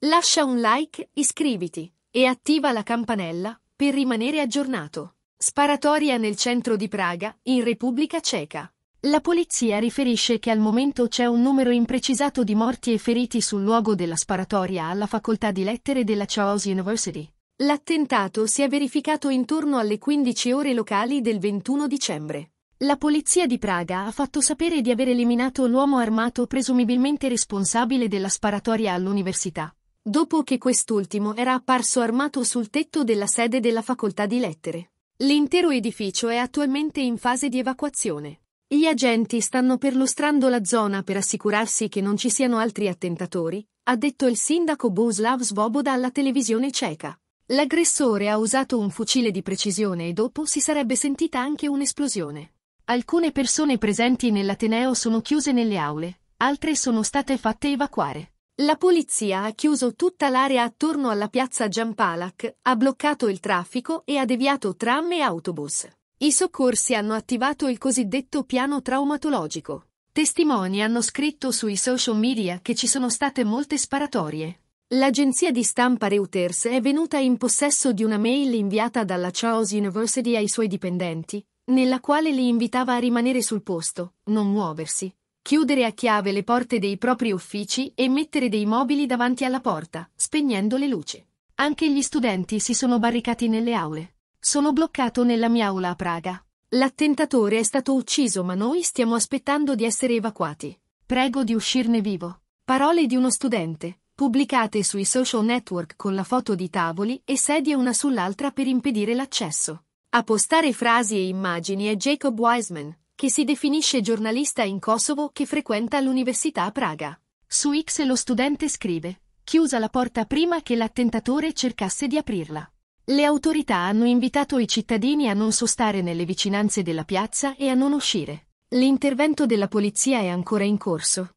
Lascia un like, iscriviti e attiva la campanella per rimanere aggiornato. Sparatoria nel centro di Praga, in Repubblica Ceca. La polizia riferisce che al momento c'è un numero imprecisato di morti e feriti sul luogo della sparatoria alla facoltà di lettere della Charles University. L'attentato si è verificato intorno alle 15 ore locali del 21 dicembre. La polizia di Praga ha fatto sapere di aver eliminato l'uomo armato presumibilmente responsabile della sparatoria all'università, dopo che quest'ultimo era apparso armato sul tetto della sede della facoltà di lettere. L'intero edificio è attualmente in fase di evacuazione. Gli agenti stanno perlustrando la zona per assicurarsi che non ci siano altri attentatori, ha detto il sindaco Boslav Svoboda alla televisione ceca. L'aggressore ha usato un fucile di precisione e dopo si sarebbe sentita anche un'esplosione. Alcune persone presenti nell'Ateneo sono chiuse nelle aule, altre sono state fatte evacuare. La polizia ha chiuso tutta l'area attorno alla piazza Giampalac, ha bloccato il traffico e ha deviato tram e autobus. I soccorsi hanno attivato il cosiddetto piano traumatologico. Testimoni hanno scritto sui social media che ci sono state molte sparatorie. L'agenzia di stampa Reuters è venuta in possesso di una mail inviata dalla Charles University ai suoi dipendenti, nella quale li invitava a rimanere sul posto, non muoversi, chiudere a chiave le porte dei propri uffici e mettere dei mobili davanti alla porta, spegnendo le luci. Anche gli studenti si sono barricati nelle aule. Sono bloccato nella mia aula a Praga. L'attentatore è stato ucciso ma noi stiamo aspettando di essere evacuati. Prego di uscirne vivo. Parole di uno studente, pubblicate sui social network con la foto di tavoli e sedie una sull'altra per impedire l'accesso. A postare frasi e immagini è Jacob Wiseman, che si definisce giornalista in Kosovo che frequenta l'università a Praga. Su X lo studente scrive, chiusa la porta prima che l'attentatore cercasse di aprirla. Le autorità hanno invitato i cittadini a non sostare nelle vicinanze della piazza e a non uscire. L'intervento della polizia è ancora in corso.